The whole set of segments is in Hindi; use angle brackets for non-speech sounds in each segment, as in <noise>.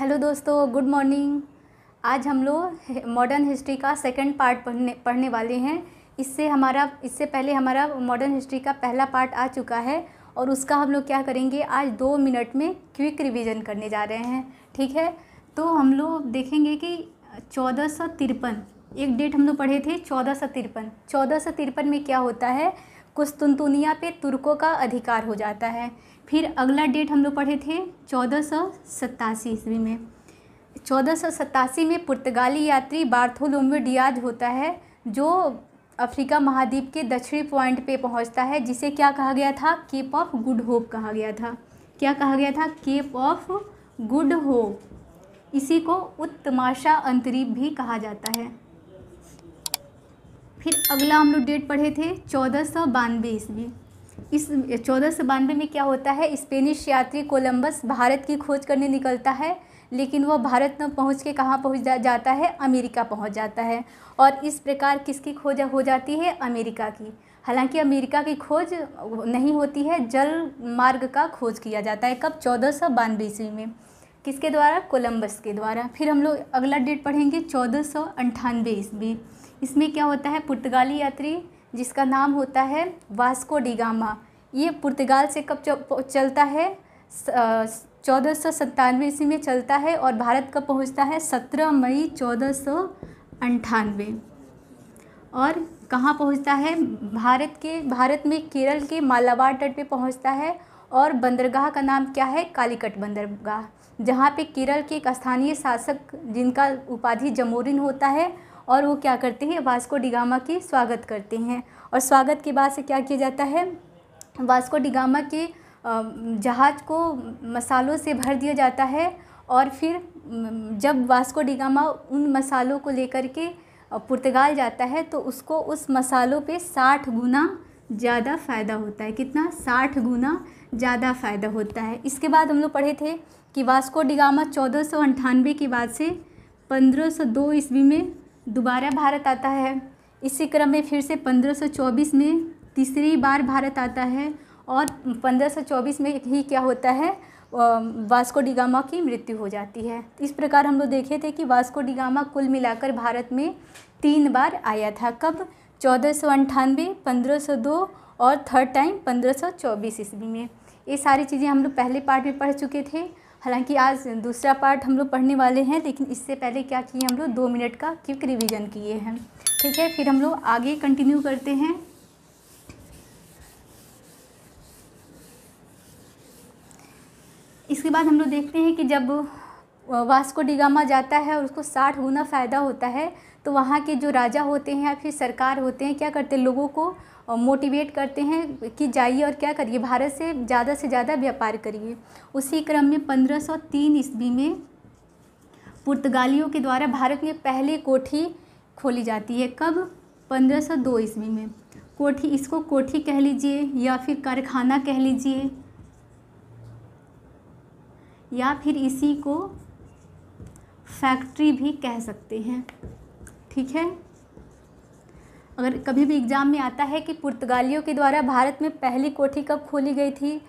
हेलो दोस्तों गुड मॉर्निंग आज हम लोग मॉडर्न हिस्ट्री का सेकंड पार्ट पढ़ने पढ़ने वाले हैं इससे हमारा इससे पहले हमारा मॉडर्न हिस्ट्री का पहला पार्ट आ चुका है और उसका हम लोग क्या करेंगे आज दो मिनट में क्विक रिवीजन करने जा रहे हैं ठीक है तो हम लोग देखेंगे कि चौदह सौ तिरपन एक डेट हम लोग पढ़े थे चौदह सौ तिरपन चौदह सौ तिरपन में क्या होता है कुस्तुनतुनिया पे तुर्कों का अधिकार हो जाता है फिर अगला डेट हम लोग पढ़े थे चौदह सौ ईस्वी में चौदह सौ में पुर्तगाली यात्री बार्थोलोम्यो डियाज होता है जो अफ्रीका महाद्वीप के दक्षिणी पॉइंट पे पहुंचता है जिसे क्या कहा गया था केप ऑफ गुड होप कहा गया था क्या कहा गया था केप ऑफ गुड होप इसी को उत्तमाशा अंतरीप भी कहा जाता है फिर अगला हम लोग डेट पढ़े थे चौदह सौ बानवे ईस्वी इस चौदह सौ बानवे में क्या होता है स्पेनिश यात्री कोलंबस भारत की खोज करने निकलता है लेकिन वह भारत न पहुंच के कहाँ पहुंच जा, जाता है अमेरिका पहुंच जाता है और इस प्रकार किसकी खोज हो जाती है अमेरिका की हालांकि अमेरिका की खोज नहीं होती है जल मार्ग का खोज किया जाता है कब चौदह सौ बानवे ईस्वी में किसके द्वारा कोलंबस के द्वारा फिर हम लोग अगला डेट पढ़ेंगे चौदह सौ अंठानवे ईस्वी इसमें क्या होता है पुर्तगाली यात्री जिसका नाम होता है वास्को डिगामा ये पुर्तगाल से कब चलता है चौदह सौ सत्तानवे ईस्वी में चलता है और भारत कब पहुंचता है सत्रह मई चौदह सौ अंठानवे और कहाँ पहुंचता है भारत के भारत में केरल के मालाबार तट पे पहुंचता है और बंदरगाह का नाम क्या है कालीकट बंदरगाह जहाँ पे केरल के एक स्थानीय शासक जिनका उपाधि जमोरिन होता है और वो क्या करते हैं वास्को डिगामा के स्वागत करते हैं और स्वागत के बाद से क्या किया जाता है वास्को डिगामा के जहाज़ को मसालों से भर दिया जाता है और फिर जब वास्को डिगामा उन मसालों को लेकर के पुर्तगाल जाता है तो उसको उस मसालों पे साठ गुना ज़्यादा फ़ायदा होता है कितना साठ गुना ज़्यादा फ़ायदा होता है इसके बाद हम लोग पढ़े थे कि वास्को डिगामा चौदह सौ अंठानवे के बाद से पंद्रह सौ दो ईस्वी में दोबारा भारत आता है इसी क्रम में फिर से 1524 में तीसरी बार भारत आता है और 1524 में ही क्या होता है वास्को डिगामा की मृत्यु हो जाती है इस प्रकार हम लोग देखे थे कि वास्को डिगामा कुल मिलाकर भारत में तीन बार आया था कब चौदह सौ पंद्रह सौ दो और थर्ड टाइम पंद्रह सौ चौबीस ईस्वी में ये सारी चीज़ें हम लोग पहले पार्ट में पढ़ चुके थे हालांकि आज दूसरा पार्ट हम लोग पढ़ने वाले हैं लेकिन इससे पहले क्या किए हम लोग दो मिनट का क्विक रिवीजन किए हैं ठीक है फिर हम लोग आगे कंटिन्यू करते हैं इसके बाद हम लोग देखते हैं कि जब वास्को डिगामा जाता है और उसको साठ गुना फ़ायदा होता है तो वहाँ के जो राजा होते हैं या फिर सरकार होते हैं क्या करते हैं लोगों को मोटिवेट करते हैं कि जाइए और क्या करिए भारत से ज़्यादा से ज़्यादा व्यापार करिए उसी क्रम में 1503 ईस्वी में पुर्तगालियों के द्वारा भारत में पहली कोठी खोली जाती है कब 1502 ईस्वी में कोठी इसको कोठी कह लीजिए या फिर कारखाना कह लीजिए या फिर इसी को फैक्ट्री भी कह सकते हैं ठीक है अगर कभी भी एग्ज़ाम में आता है कि पुर्तगालियों के द्वारा भारत में पहली कोठी कब खोली गई थी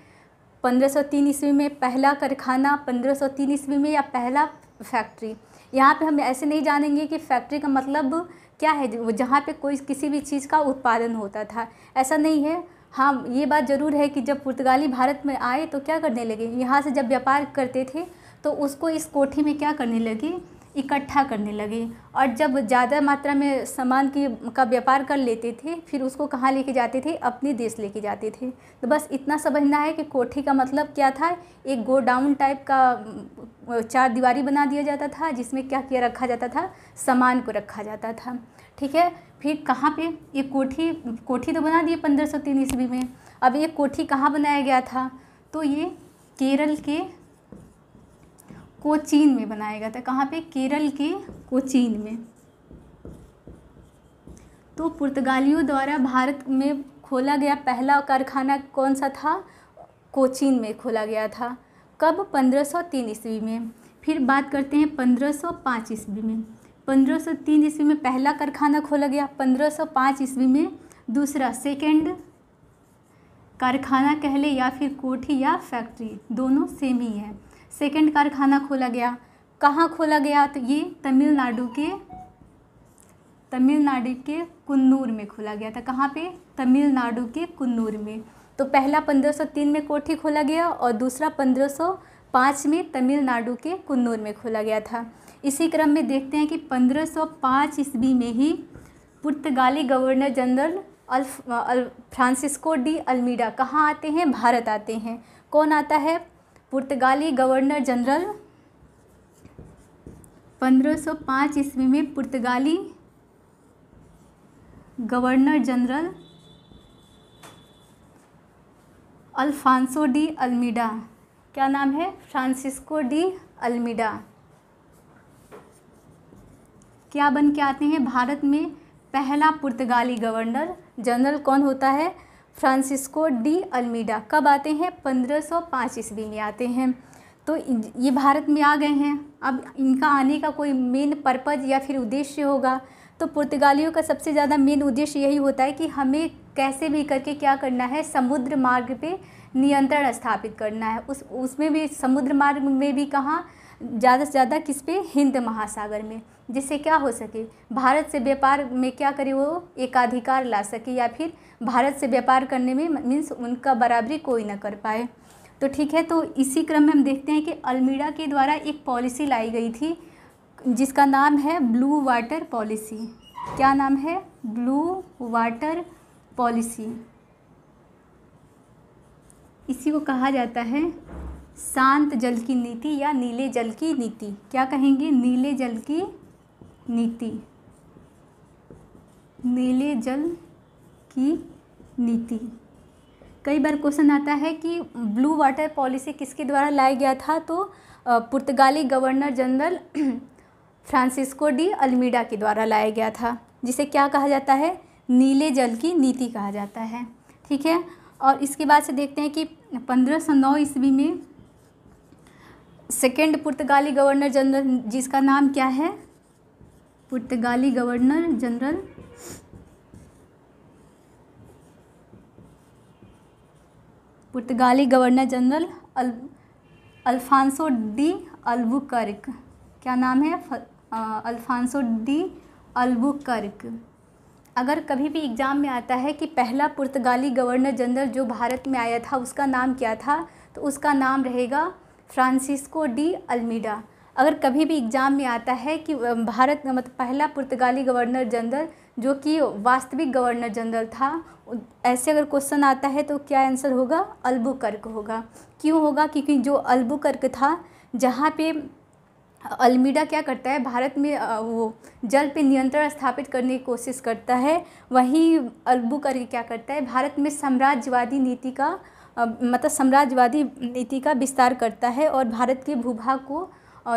1503 ईस्वी में पहला कारखाना 1503 ईस्वी में या पहला फैक्ट्री यहाँ पे हम ऐसे नहीं जानेंगे कि फैक्ट्री का मतलब क्या है जहाँ पे कोई किसी भी चीज़ का उत्पादन होता था ऐसा नहीं है हाँ ये बात ज़रूर है कि जब पुर्तगाली भारत में आए तो क्या करने लगे यहाँ से जब व्यापार करते थे तो उसको इस कोठी में क्या करने लगी इकट्ठा करने लगे और जब ज़्यादा मात्रा में सामान की का व्यापार कर लेते थे फिर उसको कहाँ लेके जाते थे अपने देश लेके जाते थे तो बस इतना समझना है कि कोठी का मतलब क्या था एक गोडाउन टाइप का चार दीवारी बना दिया जाता था जिसमें क्या किया रखा जाता था सामान को रखा जाता था ठीक है फिर कहाँ पे ये कोठी कोठी तो बना दिए पंद्रह सौ ईस्वी में अब ये कोठी कहाँ बनाया गया था तो ये केरल के कोचीन में बनाया गया था कहाँ पे केरल के कोचीन में तो पुर्तगालियों द्वारा भारत में खोला गया पहला कारखाना कौन सा था कोचीन में खोला गया था कब 1503 ईस्वी में फिर बात करते हैं 1505 ईस्वी में 1503 ईस्वी में पहला कारखाना खोला गया 1505 ईस्वी में दूसरा सेकेंड कारखाना कहले या फिर कोठी या फैक्ट्री दोनों सेम ही है सेकेंड कारखाना खोला गया कहाँ खोला गया तो ये तमिलनाडु के तमिलनाडु के कन्नूर में खोला गया था कहाँ पे तमिलनाडु के कन्नूर में तो पहला 1503 में कोठी खोला गया और दूसरा 1505 में तमिलनाडु के कन्नूर में खोला गया था इसी क्रम में देखते हैं कि 1505 ईस्वी में ही पुर्तगाली गवर्नर जनरल अल्फ अल फ्रांसिस्को डी अल्मीडा कहाँ आते हैं भारत आते हैं कौन आता है पुर्तगाली गवर्नर जनरल 1505 ईस्वी में पुर्तगाली governor general Alfonso de Almeida क्या नाम है फ्रांसिस्को डी अल्मीडा क्या बन के आते हैं भारत में पहला पुर्तगाली गवर्नर जनरल कौन होता है फ्रांसिस्को डी अल्मीडा कब आते हैं 1505 ईस्वी में आते हैं तो ये भारत में आ गए हैं अब इनका आने का कोई मेन पर्पज़ या फिर उद्देश्य होगा तो पुर्तगालियों का सबसे ज़्यादा मेन उद्देश्य यही होता है कि हमें कैसे भी करके क्या करना है समुद्र मार्ग पे नियंत्रण स्थापित करना है उस उसमें भी समुद्र मार्ग में भी कहाँ ज़्यादा से ज़्यादा किस पे हिंद महासागर में जिससे क्या हो सके भारत से व्यापार में क्या करे वो एकाधिकार ला सके या फिर भारत से व्यापार करने में मीन्स उनका बराबरी कोई ना कर पाए तो ठीक है तो इसी क्रम में हम देखते हैं कि अल्मीड़ा के द्वारा एक पॉलिसी लाई गई थी जिसका नाम है ब्लू वाटर पॉलिसी क्या नाम है ब्लू वाटर पॉलिसी इसी को कहा जाता है शांत जल की नीति या नीले जल की नीति क्या कहेंगे नीले जल की नीति नीले जल की नीति कई बार क्वेश्चन आता है कि ब्लू वाटर पॉलिसी किसके द्वारा लाया गया था तो पुर्तगाली governor general <clears throat> Francisco de Almeida के द्वारा लाया गया था जिसे क्या कहा जाता है नीले जल की नीति कहा जाता है ठीक है और इसके बाद से देखते हैं कि पंद्रह सौ नौ ईस्वी में सेकेंड पुर्तगाली गवर्नर जनरल जिसका नाम क्या है पुर्तगाली गवर्नर जनरल पुर्तगाली गवर्नर जनरल अल अल्फांसो डी अल्बुकर्क क्या नाम है अल्फांसो डी अल्बुकर्क अगर कभी भी एग्ज़ाम में आता है कि पहला पुर्तगाली गवर्नर जनरल जो भारत में आया था उसका नाम क्या था तो उसका नाम रहेगा फ्रांसिस्को डी अल्मीडा अगर कभी भी एग्ज़ाम में आता है कि भारत मतलब पहला पुर्तगाली गवर्नर जनरल जो कि वास्तविक गवर्नर जनरल था ऐसे अगर क्वेश्चन आता है तो क्या आंसर होगा अल्बुकर्क होगा क्यों होगा क्योंकि जो अल्बुकर्क था जहाँ पे अल्मीडा क्या करता है भारत में वो जल पे नियंत्रण स्थापित करने की कोशिश करता है वहीं अल्बुकर्क क्या करता है भारत में साम्राज्यवादी नीति का मतलब साम्राज्यवादी नीति का विस्तार करता है और भारत के भूभाग को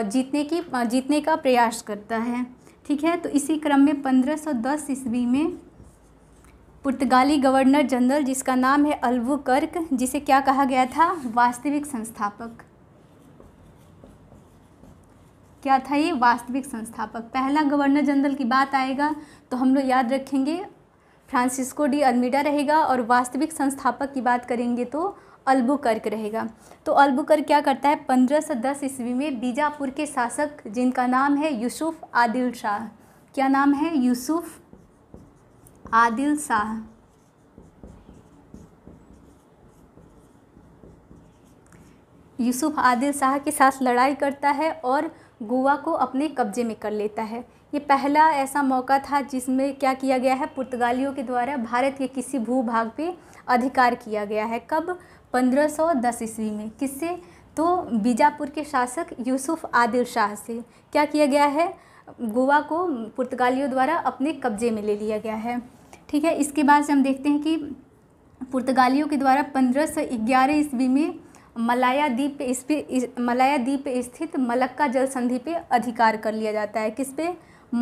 जीतने की जीतने का प्रयास करता है ठीक है तो इसी क्रम में 1510 ईस्वी में पुर्तगाली गवर्नर जनरल जिसका नाम है अल्वो कर्क जिसे क्या कहा गया था वास्तविक संस्थापक क्या था ये वास्तविक संस्थापक पहला गवर्नर जनरल की बात आएगा तो हम लोग याद रखेंगे फ्रांसिस्को डी अल्मीडा रहेगा और वास्तविक संस्थापक की बात करेंगे तो अल्बुकर्क रहेगा तो अल्बुकर्क क्या करता है पंद्रह सौ दस ईस्वी में बीजापुर के शासक जिनका नाम है यूसुफ आदिल शाह क्या नाम है यूसुफ आदिल शाह यूसुफ आदिल शाह के साथ लड़ाई करता है और गोवा को अपने कब्जे में कर लेता है ये पहला ऐसा मौका था जिसमें क्या किया गया है पुर्तगालियों के द्वारा भारत के किसी भूभाग पे अधिकार किया गया है कब 1510 ईस्वी में किससे तो बीजापुर के शासक यूसुफ आदिल शाह से क्या किया गया है गोवा को पुर्तगालियों द्वारा अपने कब्जे में ले लिया गया है ठीक है इसके बाद से हम देखते हैं कि पुर्तगालियों के द्वारा पंद्रह सौ ग्यारह ईस्वी में मलाया द्वीप पे इस पर मलाया द्वीप स्थित मलक्का जल संधि पे अधिकार कर लिया जाता है किस पे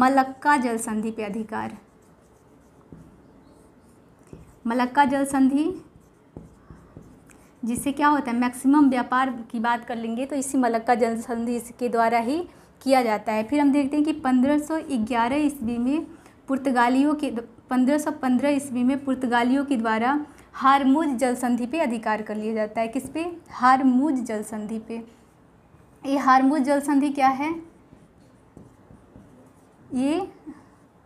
मलक्का जल संधि पे अधिकार मलक्का जल संधि जिससे क्या होता है मैक्सिमम व्यापार की बात कर लेंगे तो इसी मलक्का जल संधि के द्वारा ही किया जाता है फिर हम देखते हैं कि 1511 ईस्वी में पुर्तगालियों के 1515 ईस्वी में पुर्तगालियों के द्वारा हारमूज जल संधि पे अधिकार कर लिया जाता है किस पे हारमूज जल संधि पे ये हारमूज जल संधि क्या है ये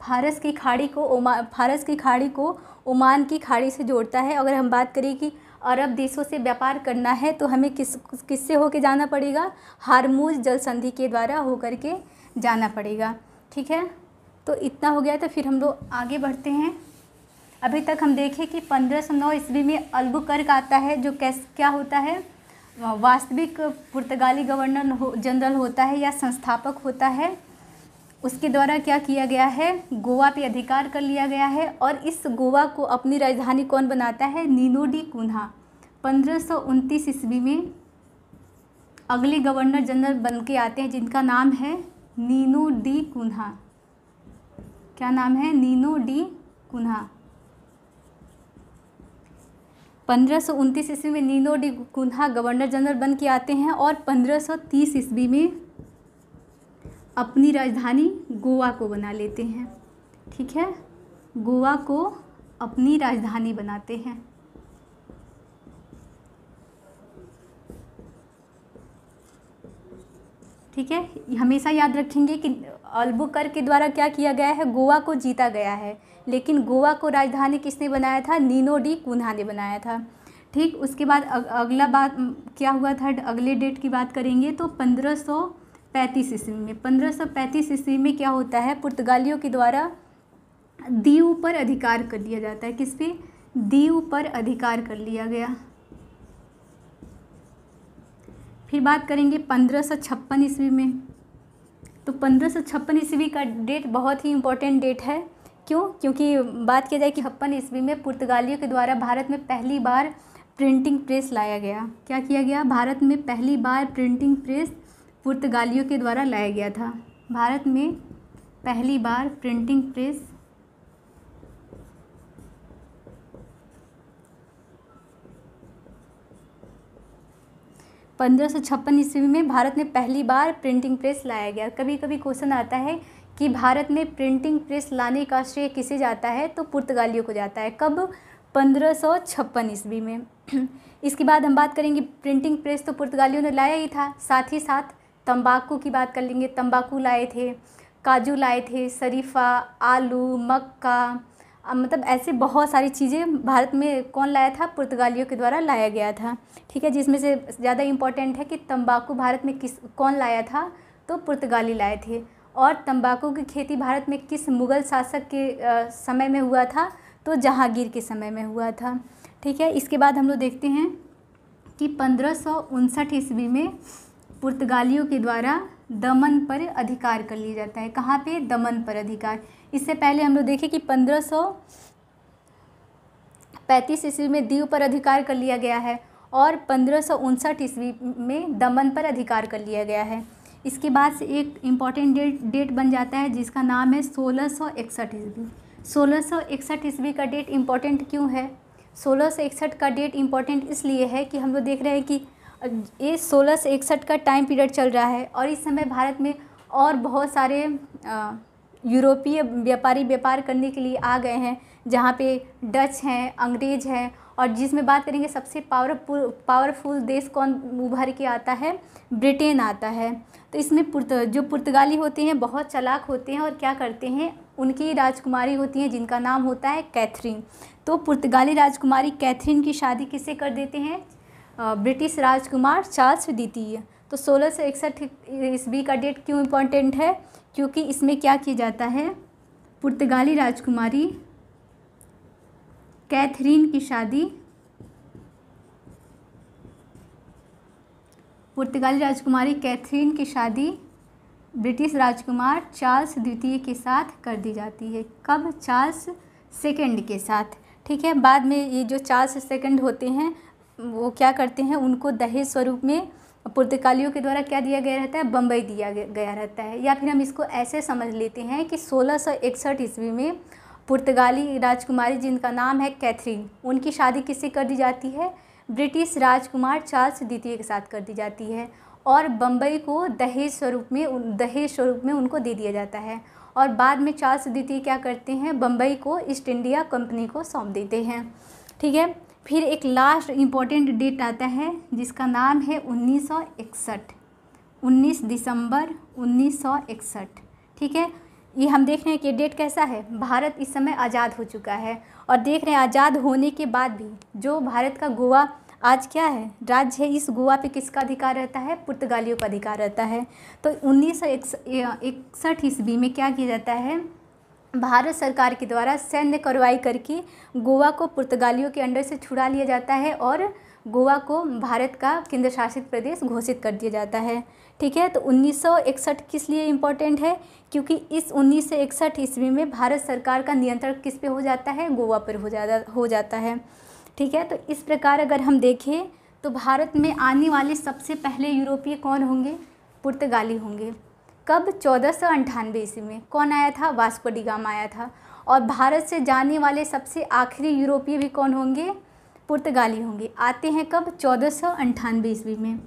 फारस की खाड़ी को ओमा फारस की खाड़ी को ओमान की खाड़ी से जोड़ता है अगर हम बात करें कि अरब देशों से व्यापार करना है तो हमें किस किससे होके जाना पड़ेगा हारमूज जल संधि के द्वारा होकर के जाना पड़ेगा ठीक है तो इतना हो गया तो फिर हम लोग आगे बढ़ते हैं अभी तक हम देखें कि पंद्रह सौ नौ ईस्वी में अल्बुकर्क आता है जो कैस क्या होता है वास्तविक पुर्तगाली गवर्नर हो, जनरल होता है या संस्थापक होता है उसके द्वारा क्या किया गया है गोवा पे अधिकार कर लिया गया है और इस गोवा को अपनी राजधानी कौन बनाता है नीनोडी कुन्हा पंद्रह ईस्वी में अगले गवर्नर जनरल बन के आते हैं जिनका नाम है नीनो डी कुन्हा क्या नाम है नीनो डी कुन्हा पंद्रह सौ ईस्वी में Nino de Cunha governor general बन के आते हैं और तीस ईस्वी में अपनी राजधानी गोवा को बना लेते हैं ठीक है गोवा को अपनी राजधानी बनाते हैं ठीक है हमेशा याद रखेंगे कि अल्बुकर के द्वारा क्या किया गया है गोवा को जीता गया है लेकिन गोवा को राजधानी किसने बनाया था नीनो डी कुन्हा ने बनाया था ठीक उसके बाद अगला बात क्या हुआ था अगले डेट की बात करेंगे तो पंद्रह सौ पैंतीस ईस्वी में पंद्रह सौ पैंतीस ईस्वी में क्या होता है पुर्तगालियों के द्वारा दीव पर अधिकार कर लिया जाता है किस पे दीव पर अधिकार कर लिया गया फिर बात करेंगे पंद्रह सौ छप्पन ईस्वी में तो पंद्रह सौ छप्पन ईस्वी का डेट बहुत ही इम्पोर्टेंट डेट है क्यों क्योंकि बात किया जाए कि छप्पन ईस्वी में पुर्तगालियों के द्वारा भारत में पहली बार प्रिंटिंग प्रेस लाया गया क्या किया गया भारत में पहली बार प्रिंटिंग प्रेस पुर्तगालियों के द्वारा लाया गया था भारत में पहली बार प्रिंटिंग प्रेस पंद्रह सौ छप्पन ईस्वी में भारत में पहली बार प्रिंटिंग प्रेस लाया गया कभी कभी क्वेश्चन आता है कि भारत में प्रिंटिंग प्रेस लाने का श्रेय किसे जाता है तो पुर्तगालियों को जाता है कब पंद्रह सौ छप्पन ईस्वी में <clears throat> इसके बाद हम बात करेंगे प्रिंटिंग प्रेस तो पुर्तगालियों ने लाया ही था साथ ही साथ तंबाकू की बात कर लेंगे तंबाकू लाए थे काजू लाए थे शरीफा आलू मक्का मतलब ऐसे बहुत सारी चीज़ें भारत में कौन लाया था पुर्तगालियों के द्वारा लाया गया था ठीक है जिसमें से ज़्यादा इम्पॉर्टेंट है कि तंबाकू भारत में किस कौन लाया था तो पुर्तगाली लाए थे और तंबाकू की खेती भारत में किस मुग़ल शासक के आ, समय में हुआ था तो जहांगीर के समय में हुआ था ठीक है इसके बाद हम लोग देखते हैं कि पंद्रह ईस्वी में पुर्तगालियों के द्वारा दमन पर अधिकार कर लिया जाता है कहाँ पे दमन पर अधिकार इससे पहले हम लोग देखें कि पंद्रह सौ पैंतीस ईस्वी में दीव पर अधिकार कर लिया गया है और पंद्रह सौ उनसठ ईस्वी में दमन पर अधिकार कर लिया गया है इसके बाद से एक इम्पॉर्टेंट डेट डेट बन जाता है जिसका नाम है सोलह सौ इकसठ ईस्वी सोलह सौ इकसठ ईस्वी का डेट इम्पॉर्टेंट क्यों है सोलह सौ इकसठ का डेट इम्पॉर्टेंट इसलिए है कि हम लोग देख रहे हैं कि ये सोलह से इकसठ का टाइम पीरियड चल रहा है और इस समय भारत में और बहुत सारे यूरोपीय व्यापारी व्यापार करने के लिए आ गए हैं जहाँ पे डच हैं अंग्रेज हैं और जिसमें बात करेंगे सबसे पावरफुल पावरफुल देश कौन उभर के आता है ब्रिटेन आता है तो इसमें पुर्त, जो पुर्तगाली होते हैं बहुत चलाक होते हैं और क्या करते हैं उनकी राजकुमारी होती हैं जिनका नाम होता है कैथरीन तो पुर्तगाली राजकुमारी कैथरीन की शादी किससे कर देते हैं ब्रिटिश राजकुमार चार्ल्स द्वितीय तो सोलह सौ इकसठ ईस्वी का डेट क्यों इम्पोर्टेंट है क्योंकि इसमें क्या किया जाता है पुर्तगाली राजकुमारी कैथरीन की शादी पुर्तगाली राजकुमारी कैथरीन की शादी ब्रिटिश राजकुमार चार्ल्स द्वितीय के साथ कर दी जाती है कब चार्ल्स सेकेंड के साथ ठीक है बाद में ये जो चार्ल्स सेकेंड होते हैं वो क्या करते हैं उनको दहेज स्वरूप में पुर्तगालियों के द्वारा क्या दिया गया रहता है बम्बई दिया गया रहता है या फिर हम इसको ऐसे समझ लेते हैं कि सोलह सौ इकसठ ईस्वी में पुर्तगाली राजकुमारी जिनका नाम है कैथरीन उनकी शादी किससे कर दी जाती है ब्रिटिश राजकुमार चार्ल्स द्वितीय के साथ कर दी जाती है और बम्बई को दहेज स्वरूप में दहेज स्वरूप में उनको दे दिया जाता है और बाद में चार्ल्स द्वितीय क्या करते हैं बम्बई को ईस्ट इंडिया कंपनी को सौंप देते हैं ठीक है फिर एक लास्ट इम्पोर्टेंट डेट आता है जिसका नाम है 1961 19 दिसंबर 1961 ठीक है ये हम देख रहे हैं कि डेट कैसा है भारत इस समय आज़ाद हो चुका है और देख रहे हैं आज़ाद होने के बाद भी जो भारत का गोवा आज क्या है राज्य है इस गोवा पे किसका अधिकार रहता है पुर्तगालियों का अधिकार रहता है तो उन्नीस सौ ईस्वी में क्या किया जाता है भारत सरकार के द्वारा सैन्य कार्रवाई करके गोवा को पुर्तगालियों के अंडर से छुड़ा लिया जाता है और गोवा को भारत का केंद्र शासित प्रदेश घोषित कर दिया जाता है ठीक है तो 1961 किस लिए इम्पोर्टेंट है क्योंकि इस 1961 ईस्वी में भारत सरकार का नियंत्रण किस पे हो जाता है गोवा पर हो जाता हो जाता है ठीक है तो इस प्रकार अगर हम देखें तो भारत में आने वाले सबसे पहले यूरोपीय कौन होंगे पुर्तगाली होंगे कब चौदह सौ अंठानवे ईस्वी में कौन आया था वास्को डिगाम आया था और भारत से जाने वाले सबसे आखिरी यूरोपीय भी कौन होंगे पुर्तगाली होंगे आते हैं कब चौदह सौ अंठानवे ईस्वी में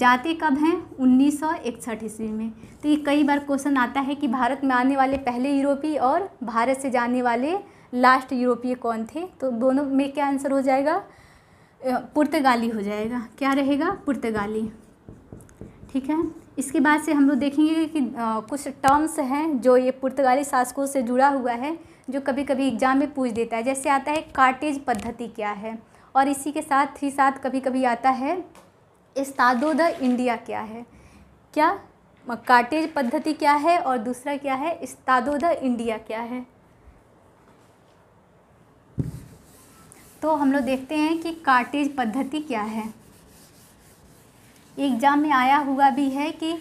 जाते कब हैं उन्नीस सौ इकसठ ईस्वी में तो ये कई बार क्वेश्चन आता है कि भारत में आने वाले पहले यूरोपीय और भारत से जाने वाले लास्ट यूरोपीय कौन थे तो दोनों में क्या आंसर हो जाएगा पुर्तगाली हो जाएगा क्या रहेगा पुर्तगाली ठीक है इसके बाद से हम लोग देखेंगे कि आ, कुछ टर्म्स हैं जो ये पुर्तगाली शासकों से जुड़ा हुआ है जो कभी कभी एग्जाम में पूछ देता है जैसे आता है कार्टेज पद्धति क्या है और इसी के साथ ही साथ कभी कभी आता है इस्तादो द इंडिया क्या है क्या कार्टेज पद्धति क्या है और दूसरा क्या है इस्तादो द इंडिया क्या है तो हम लोग देखते हैं कि कार्टेज पद्धति क्या है एग्जाम में आया हुआ भी है कि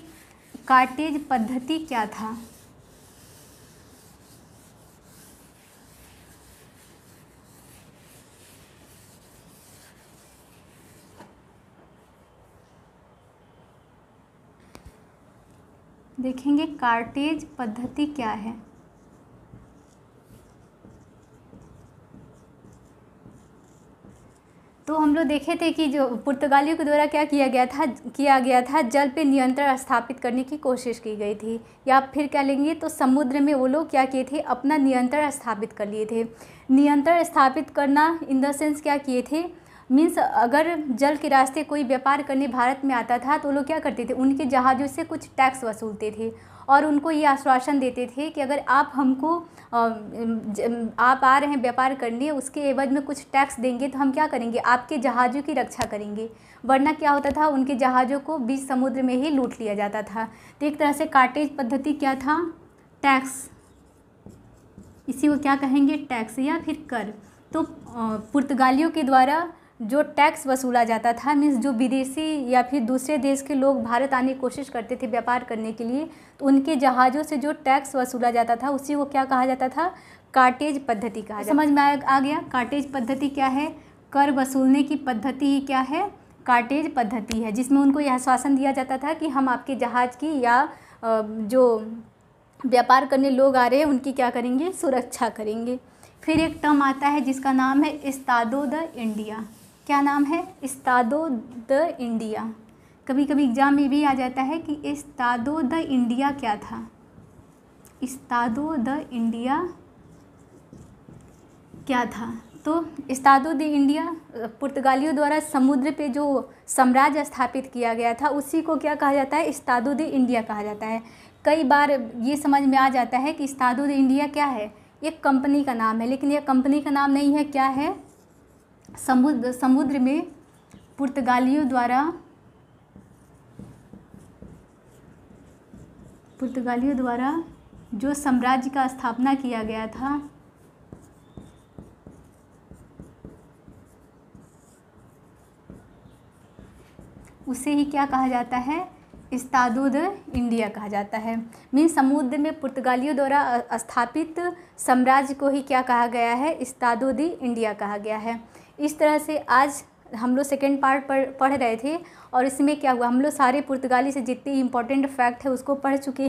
कार्टेज पद्धति क्या था देखेंगे कार्टेज पद्धति क्या है तो हम लोग देखे थे कि जो पुर्तगालियों के द्वारा क्या किया गया था किया गया था जल पे नियंत्रण स्थापित करने की कोशिश की गई थी या फिर कह लेंगे तो समुद्र में वो लोग क्या किए थे अपना नियंत्रण स्थापित कर लिए थे नियंत्रण स्थापित करना इन द सेंस क्या किए थे मीन्स अगर जल के रास्ते कोई व्यापार करने भारत में आता था तो वो लोग क्या करते थे उनके जहाज़ों से कुछ टैक्स वसूलते थे और उनको ये आश्वासन देते थे कि अगर आप हमको आप आ रहे हैं व्यापार करने उसके एवज में कुछ टैक्स देंगे तो हम क्या करेंगे आपके जहाज़ों की रक्षा करेंगे वरना क्या होता था उनके जहाज़ों को बीच समुद्र में ही लूट लिया जाता था तो एक तरह से काटेज पद्धति क्या था टैक्स इसी को क्या कहेंगे टैक्स या फिर कर तो पुर्तगालियों के द्वारा जो टैक्स वसूला जाता था मीन्स जो विदेशी या फिर दूसरे देश के लोग भारत आने की कोशिश करते थे व्यापार करने के लिए तो उनके जहाज़ों से जो टैक्स वसूला जाता था उसी को क्या कहा जाता था कार्टेज पद्धति कहा जाता समझ में आ गया कार्टेज पद्धति क्या है कर वसूलने की पद्धति ही क्या है कार्टेज पद्धति है जिसमें उनको यह आश्वासन दिया जाता था कि हम आपके जहाज़ की या जो व्यापार करने लोग आ रहे हैं उनकी क्या करेंगे सुरक्षा करेंगे फिर एक टर्म आता है जिसका नाम है इस्तादो द इंडिया क्या नाम है इस्तादो द इंडिया कभी कभी एग्ज़ाम में भी आ जाता है कि इस्तादो द इंडिया क्या था इस्तादो द इंडिया क्या था तो इस्तादो द इंडिया पुर्तगालियों द्वारा समुद्र पे जो साम्राज्य स्थापित किया गया था उसी को क्या कहा जाता है इस्तादो द इंडिया कहा जाता है कई बार ये समझ में आ जाता है कि इस्तादो द इंडिया क्या है एक कंपनी का नाम है लेकिन यह कंपनी का नाम नहीं है क्या है समुद्र समुद्र में पुर्तगालियों द्वारा पुर्तगालियों द्वारा जो साम्राज्य का स्थापना किया गया था उसे ही क्या कहा जाता है इस्तादुद इंडिया कहा जाता है मीन समुद्र में पुर्तगालियों द्वारा स्थापित साम्राज्य को ही क्या कहा गया है इस्तादुदी इंडिया कहा गया है इस तरह से आज हम लोग सेकेंड पार्ट पर पढ़ रहे थे और इसमें क्या हुआ हम लोग सारे पुर्तगाली से जितने इम्पोर्टेंट फैक्ट है उसको पढ़ चुके